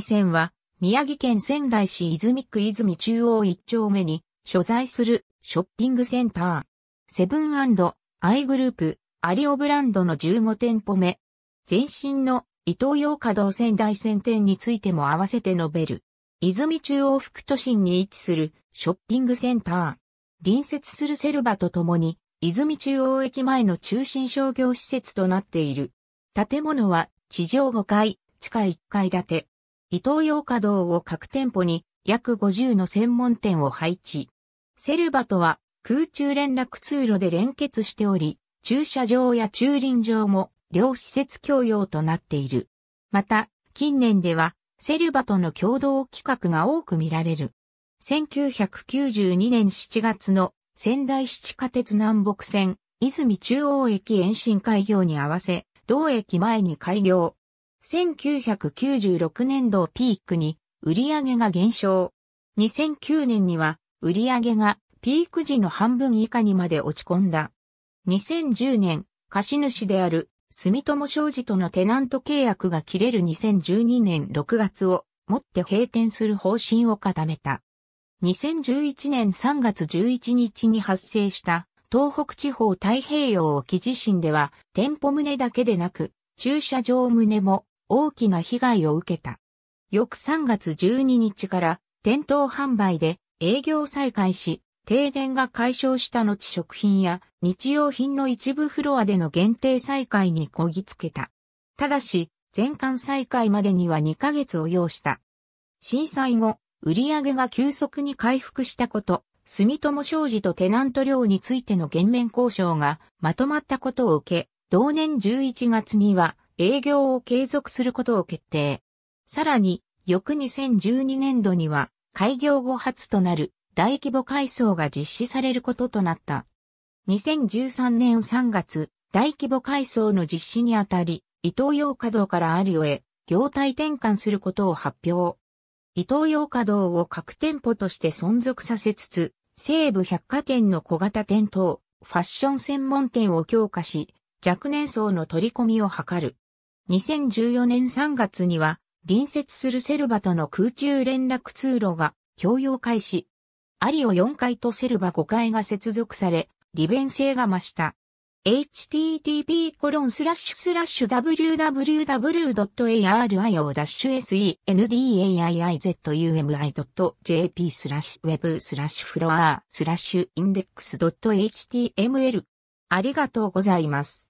線は、宮城県仙台市泉区泉中央一丁目に、所在するショッピングセンター。セブンアイグループ、アリオブランドの15店舗目。前身の伊東洋華道仙台線店についても合わせて述べる。泉中央副都心に位置するショッピングセンター。隣接するセルバとともに、泉中央駅前の中心商業施設となっている。建物は地上5階、地下1階建て。伊東洋華堂を各店舗に約50の専門店を配置。セルバとは空中連絡通路で連結しており、駐車場や駐輪場も両施設共用となっている。また、近年ではセルバとの共同企画が多く見られる。1992年7月の仙台市地下鉄南北線、泉中央駅延伸開業に合わせ、同駅前に開業、1996年度をピークに売上が減少。2009年には売上がピーク時の半分以下にまで落ち込んだ。2010年、貸主である住友商事とのテナント契約が切れる2012年6月をもって閉店する方針を固めた。2011年3月11日に発生した東北地方太平洋沖地震では店舗棟だけでなく駐車場棟も大きな被害を受けた。翌3月12日から店頭販売で営業再開し、停電が解消した後食品や日用品の一部フロアでの限定再開にこぎつけた。ただし、全館再開までには2ヶ月を要した。震災後、売上が急速に回復したこと、住友商事とテナント料についての減免交渉がまとまったことを受け、同年11月には営業を継続することを決定。さらに、翌2012年度には、開業後初となる大規模改装が実施されることとなった。2013年3月、大規模改装の実施にあたり、伊東洋華堂からアリオへ業態転換することを発表。伊東洋華堂を各店舗として存続させつつ、西部百貨店の小型店頭、ファッション専門店を強化し、若年層の取り込みを図る。2014年3月には、隣接するセルバとの空中連絡通路が共用開始。アリオ4階とセルバ5階が接続され、利便性が増した。http://www.ar.io-sendai.umi.jp z スラッシュ web スラッシュフロアスラッシュ index.html ありがとうございます。